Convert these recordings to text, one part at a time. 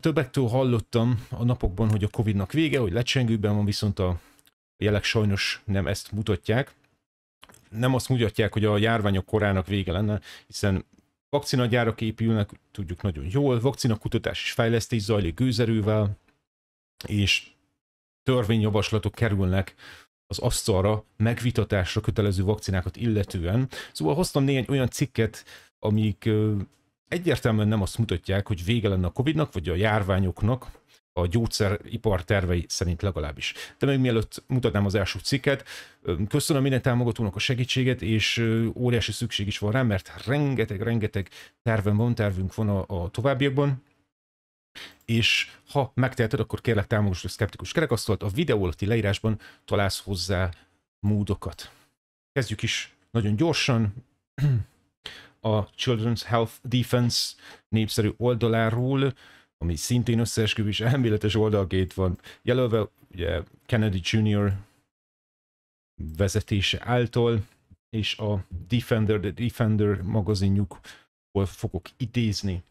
Többektől hallottam a napokban, hogy a Covid-nak vége, hogy lecsengőben van, viszont a jelek sajnos nem ezt mutatják. Nem azt mutatják, hogy a járványok korának vége lenne, hiszen vakcinagyárak épülnek, tudjuk nagyon jól, vakcinakutatás és fejlesztés zajlik gőzerővel, és törvényjavaslatok kerülnek az asztalra megvitatásra kötelező vakcinákat illetően. Szóval hoztam néhány olyan cikket, amik egyértelműen nem azt mutatják, hogy vége lenne a Covidnak, vagy a járványoknak, a gyógyszeripar tervei szerint legalábbis. De még mielőtt mutatnám az első cikket, köszönöm minden támogatónak a segítséget, és óriási szükség is van rá, mert rengeteg-rengeteg tervem van, tervünk van a, a továbbiakban, és ha megteheted, akkor kérlek támogasd a Skeptikus Kerekasztalt, a videó alatti leírásban találsz hozzá módokat. Kezdjük is nagyon gyorsan. a Children's Health Defense népszerű oldaláról, ami szintén összeesküvés elméletes oldalként van jelölve, ugye Kennedy Jr. vezetése által, és a Defender, The Defender magazinjukból fogok idézni.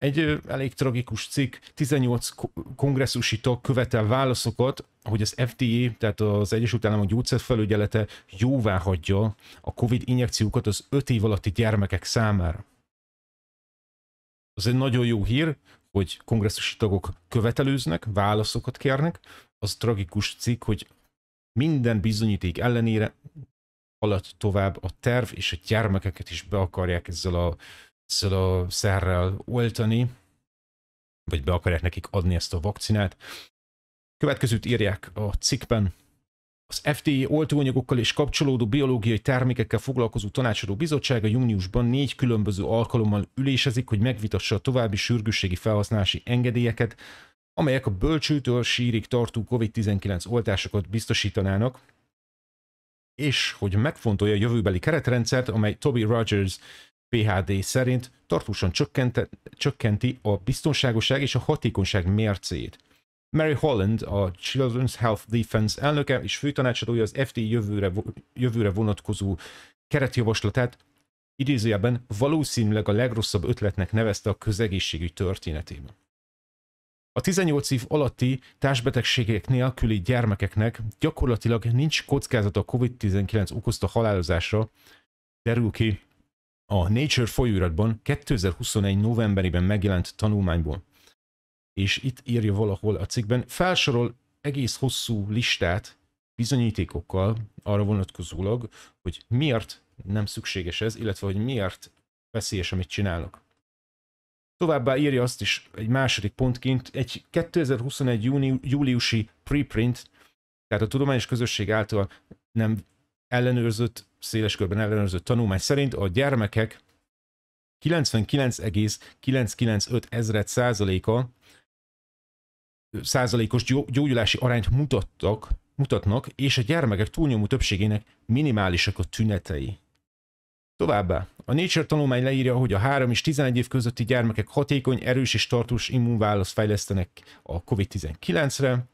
Egy elég tragikus cikk, 18 kongresszusitok követel válaszokat, hogy az FDA, tehát az Egyesült Államok gyógyszerfelügyelete jóvá hagyja a COVID injekciókat az 5 év alatti gyermekek számára. Az egy nagyon jó hír, hogy kongresszusi tagok követelőznek, válaszokat kérnek. Az tragikus cikk, hogy minden bizonyíték ellenére alatt tovább a terv, és a gyermekeket is be akarják ezzel a szerrel oltani, vagy be akarják nekik adni ezt a vakcinát. Következőt írják a cikkben. Az FDA oltóanyagokkal és kapcsolódó biológiai termékekkel foglalkozó tanácsadó bizottsága júniusban négy különböző alkalommal ülésezik, hogy megvitassa a további sürgősségi felhasználási engedélyeket, amelyek a bölcsőtől sírig tartó COVID-19 oltásokat biztosítanának, és hogy megfontolja a jövőbeli keretrendszert, amely Toby Rogers PHD szerint tartósan csökkenti a biztonságoság és a hatékonyság mércéjét. Mary Holland, a Children's Health Defense elnöke és főtanácsadója az FD jövőre, jövőre vonatkozó keretjavaslatát idézőjelben valószínűleg a legrosszabb ötletnek nevezte a közegészségügy történetében. A 18 év alatti társbetegségek nélküli gyermekeknek gyakorlatilag nincs kockázata a COVID-19 okozta halálozásra, derül ki a Nature folyóiratban 2021. novemberében megjelent tanulmányból. És itt írja valahol a cikkben, felsorol egész hosszú listát bizonyítékokkal arra vonatkozólag, hogy miért nem szükséges ez, illetve hogy miért veszélyes, amit csinálok. Továbbá írja azt is egy második pontként, egy 2021. Júni, júliusi preprint, tehát a tudományos közösség által nem ellenőrzött széles körben ellenőrzött tanulmány szerint a gyermekek 99,995 ezred százaléka százalékos gyógyulási arányt mutattak, mutatnak, és a gyermekek túlnyomó többségének minimálisak a tünetei. Továbbá, a Nature tanulmány leírja, hogy a 3 és 11 év közötti gyermekek hatékony, erős és tartós immunválasz fejlesztenek a COVID-19-re,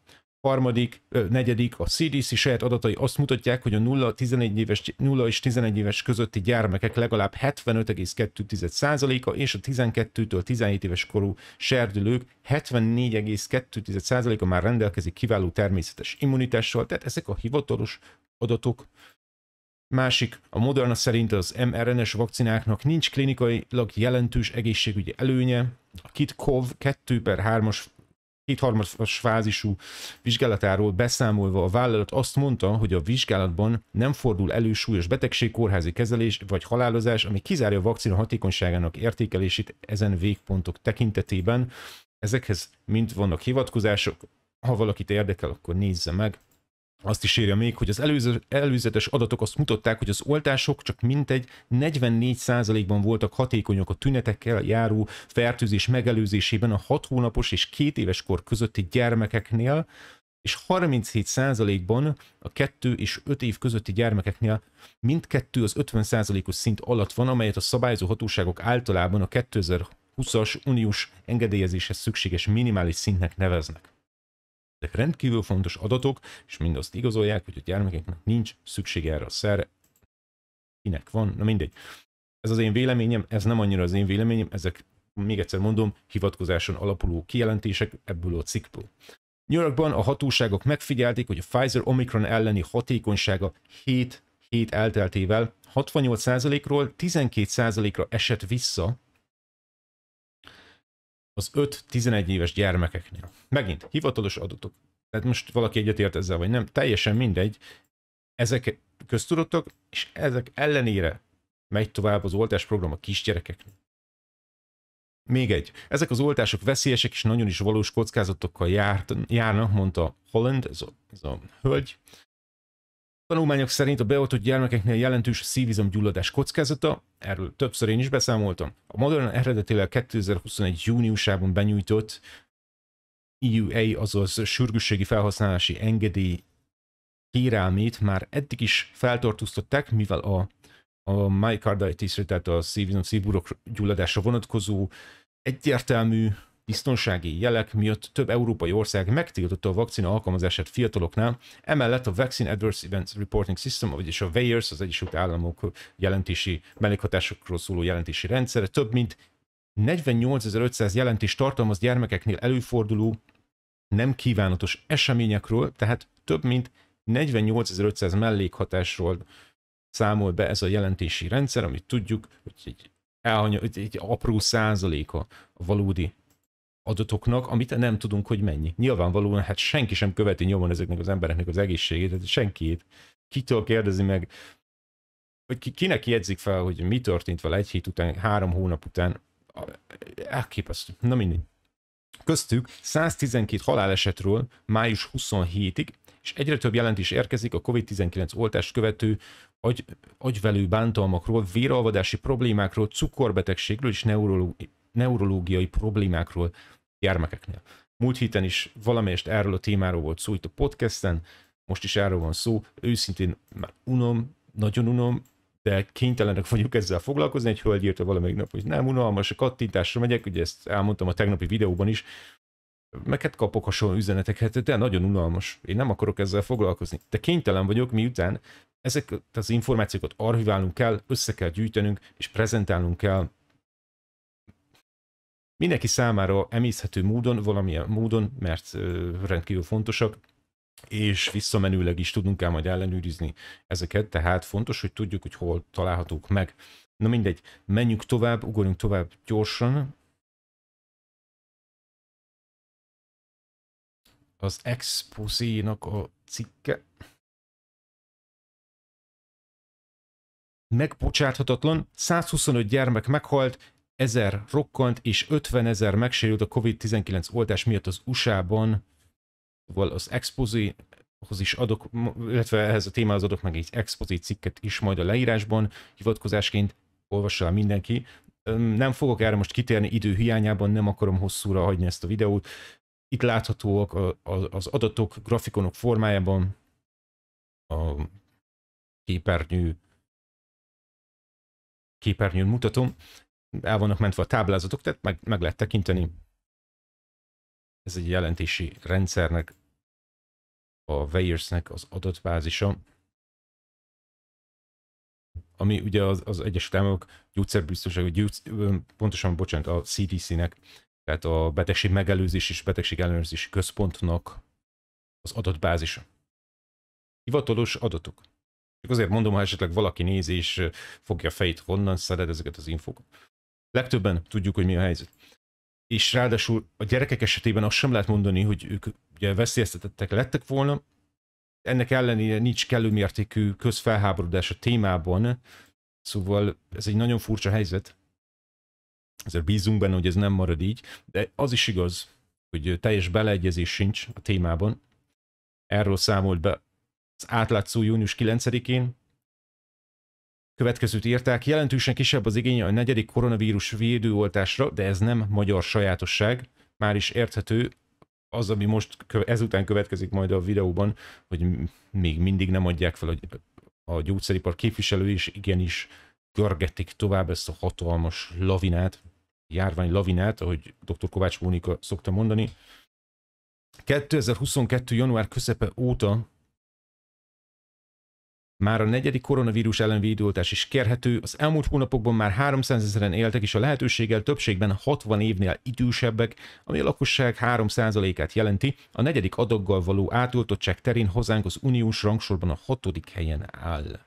harmadik, negyedik, a CDC saját adatai azt mutatják, hogy a 0, 11 éves, 0 és 11 éves közötti gyermekek legalább 75,2%-a és a 12-től 17 éves korú serdülők 74,2%-a már rendelkezik kiváló természetes immunitással, tehát ezek a hivatalos adatok. Másik, a Moderna szerint az mRNA-s vakcináknak nincs klinikailag jelentős egészségügyi előnye, a KitCov 2 per 3-as kétharmados fázisú vizsgálatáról beszámolva a vállalat azt mondta, hogy a vizsgálatban nem fordul elő súlyos betegség, kórházi kezelés vagy halálozás, ami kizárja a vakcina hatékonyságának értékelését ezen végpontok tekintetében. Ezekhez mind vannak hivatkozások, ha valakit érdekel, akkor nézze meg. Azt is írja még, hogy az előző, előzetes adatok azt mutatták, hogy az oltások csak mintegy 44%-ban voltak hatékonyak a tünetekkel járó fertőzés megelőzésében a 6 hónapos és 2 éves kor közötti gyermekeknél, és 37%-ban a 2 és 5 év közötti gyermekeknél mindkettő az 50%-os szint alatt van, amelyet a szabályozó hatóságok általában a 2020-as uniós engedélyezéshez szükséges minimális szintnek neveznek. De rendkívül fontos adatok, és mindazt igazolják, hogy a gyermekeknek nincs szüksége erre a szerre. Kinek van? Na mindegy. Ez az én véleményem, ez nem annyira az én véleményem, ezek még egyszer mondom, hivatkozáson alapuló kijelentések ebből a cikkből. New Yorkban a hatóságok megfigyelték, hogy a Pfizer Omikron elleni hatékonysága 7 hét elteltével 68%-ról 12%-ra esett vissza az 5-11 éves gyermekeknél. Megint, hivatalos adatok. Tehát most valaki egyetért ezzel, vagy nem, teljesen mindegy. Ezek köztudottak, és ezek ellenére megy tovább az program a kisgyerekeknél. Még egy. Ezek az oltások veszélyesek és nagyon is valós kockázatokkal járt, járnak, mondta Holland, ez a, ez a hölgy. Tanulmányok szerint a beoltott gyermekeknél jelentős szívizomgyulladás kockázata, erről többször én is beszámoltam. A modern eredetileg 2021. júniusában benyújtott EUA, azaz sürgősségi felhasználási engedély kérelmét már eddig is feltartóztatták, mivel a, a myocarditis, tehát a szívizom szívburok gyulladásra vonatkozó egyértelmű biztonsági jelek miatt több európai ország megtiltotta a vakcina alkalmazását fiataloknál, emellett a Vaccine Adverse Events Reporting System, vagyis a VAERS, az Egyesült Államok jelentési mellékhatásokról szóló jelentési rendszere több mint 48.500 jelentés tartalmaz gyermekeknél előforduló nem kívánatos eseményekről, tehát több mint 48.500 mellékhatásról számol be ez a jelentési rendszer, amit tudjuk, hogy egy, elhanya, egy apró százaléka a valódi adatoknak, amit nem tudunk, hogy mennyi. Nyilvánvalóan hát senki sem követi nyomon ezeknek az embereknek az egészségét, tehát senkit. Kitől kérdezi meg, hogy kinek jegyzik fel, hogy mi történt vele egy hét után, három hónap után. Elképesztő. Na mindig. Köztük 112 halálesetről május 27-ig, és egyre több jelentés érkezik a COVID-19 oltást követő agy, agyvelő bántalmakról, véralvadási problémákról, cukorbetegségről és neurológiai problémákról gyermekeknél. Múlt héten is valamelyest erről a témáról volt szó itt a podcasten, most is erről van szó, őszintén már unom, nagyon unom, de kénytelenek vagyok ezzel foglalkozni. Egy hölgy írta valamelyik nap, hogy nem unalmas, a kattintásra megyek, ugye ezt elmondtam a tegnapi videóban is, meg hát kapok hasonló üzeneteket, de nagyon unalmas, én nem akarok ezzel foglalkozni. De kénytelen vagyok, miután ezeket az információkat archiválnunk kell, össze kell gyűjtenünk, és prezentálnunk kell mindenki számára emészhető módon, valamilyen módon, mert rendkívül fontosak, és visszamenőleg is tudunk el majd ellenőrizni ezeket, tehát fontos, hogy tudjuk, hogy hol találhatók meg. Na mindegy, menjünk tovább, ugorjunk tovább gyorsan. Az expozénak a cikke. Megbocsáthatatlan, 125 gyermek meghalt, ezer rokkant és 50 ezer megsérült a COVID-19 oltás miatt az USA-ban, val az expozéhoz is adok, illetve ehhez a témához adok meg egy expozi cikket is majd a leírásban, hivatkozásként olvassa el mindenki. Nem fogok erre most kitérni idő hiányában, nem akarom hosszúra hagyni ezt a videót. Itt láthatóak az adatok grafikonok formájában, a képernyő képernyőn mutatom el vannak mentve a táblázatok, tehát meg, meg lehet tekinteni. Ez egy jelentési rendszernek, a Weyersnek az adatbázisa, ami ugye az, az Egyesült Államok gyógyszerbiztonsága, gyógysz, pontosan, bocsánat, a CDC-nek, tehát a betegség megelőzés és betegség ellenőrzési központnak az adatbázisa. Hivatalos adatok. Csak azért mondom, ha esetleg valaki nézi és fogja a fejét, honnan szeded ezeket az infokat. Legtöbben tudjuk, hogy mi a helyzet. És ráadásul a gyerekek esetében azt sem lehet mondani, hogy ők ugye veszélyeztetettek lettek volna, ennek ellenére nincs kellő mértékű közfelháborodás a témában, szóval ez egy nagyon furcsa helyzet. Ezért bízunk benne, hogy ez nem marad így, de az is igaz, hogy teljes beleegyezés sincs a témában. Erről számolt be az átlátszó június 9-én, Következőt írták, jelentősen kisebb az igény a negyedik koronavírus védőoltásra, de ez nem magyar sajátosság, már is érthető az, ami most ezután következik majd a videóban, hogy még mindig nem adják fel a, a gyógyszeripar képviselő és igenis görgetik tovább ezt a hatalmas lavinát, járvány lavinát, ahogy dr. Kovács Mónika szokta mondani. 2022. január közepe óta már a negyedik koronavírus ellen védőoltás is kérhető, az elmúlt hónapokban már 300 ezeren éltek, és a lehetőséggel többségben 60 évnél idősebbek, ami a lakosság 3%-át jelenti, a negyedik adaggal való átoltottság terén hazánk az uniós rangsorban a hatodik helyen áll.